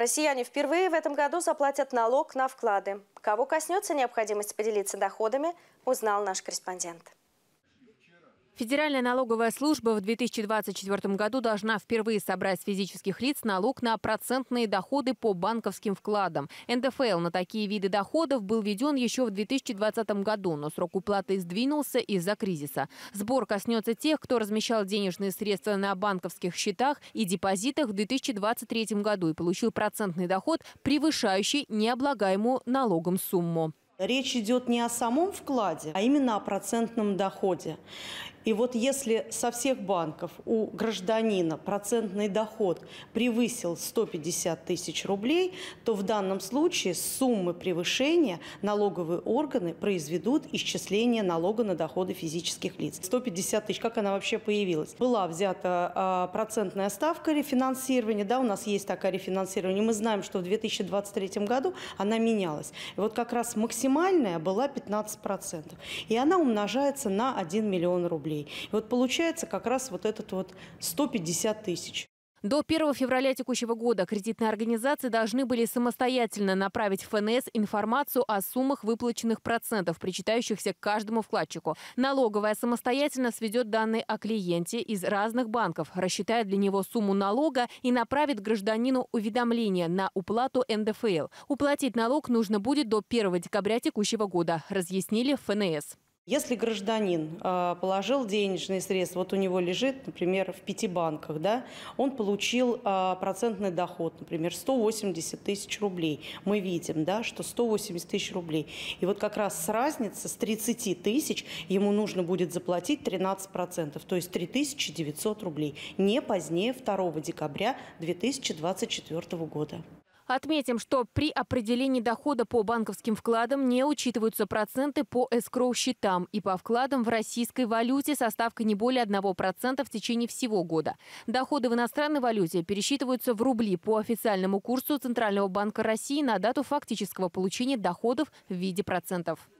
Россияне впервые в этом году заплатят налог на вклады. Кого коснется необходимость поделиться доходами, узнал наш корреспондент. Федеральная налоговая служба в 2024 году должна впервые собрать с физических лиц налог на процентные доходы по банковским вкладам. НДФЛ на такие виды доходов был введен еще в 2020 году, но срок уплаты сдвинулся из-за кризиса. Сбор коснется тех, кто размещал денежные средства на банковских счетах и депозитах в 2023 году и получил процентный доход, превышающий необлагаемую налогом сумму. Речь идет не о самом вкладе, а именно о процентном доходе. И вот если со всех банков у гражданина процентный доход превысил 150 тысяч рублей, то в данном случае суммы превышения налоговые органы произведут исчисление налога на доходы физических лиц. 150 тысяч, как она вообще появилась? Была взята а, процентная ставка рефинансирования, да, у нас есть такая рефинансирование, мы знаем, что в 2023 году она менялась. И вот как раз максимальная была 15%, и она умножается на 1 миллион рублей рублей. И вот получается как раз вот этот вот 150 тысяч. До 1 февраля текущего года кредитные организации должны были самостоятельно направить в ФНС информацию о суммах выплаченных процентов, причитающихся к каждому вкладчику. Налоговая самостоятельно сведет данные о клиенте из разных банков, рассчитает для него сумму налога и направит гражданину уведомление на уплату НДФЛ. Уплатить налог нужно будет до 1 декабря текущего года, разъяснили в ФНС. Если гражданин а, положил денежные средства, вот у него лежит, например, в пяти банках, да, он получил а, процентный доход, например, 180 тысяч рублей. Мы видим, да, что 180 тысяч рублей. И вот как раз с разницы с 30 тысяч ему нужно будет заплатить 13%, то есть 3900 рублей, не позднее 2 декабря 2024 года. Отметим, что при определении дохода по банковским вкладам не учитываются проценты по эскроу-счетам и по вкладам в российской валюте со ставкой не более 1% в течение всего года. Доходы в иностранной валюте пересчитываются в рубли по официальному курсу Центрального банка России на дату фактического получения доходов в виде процентов.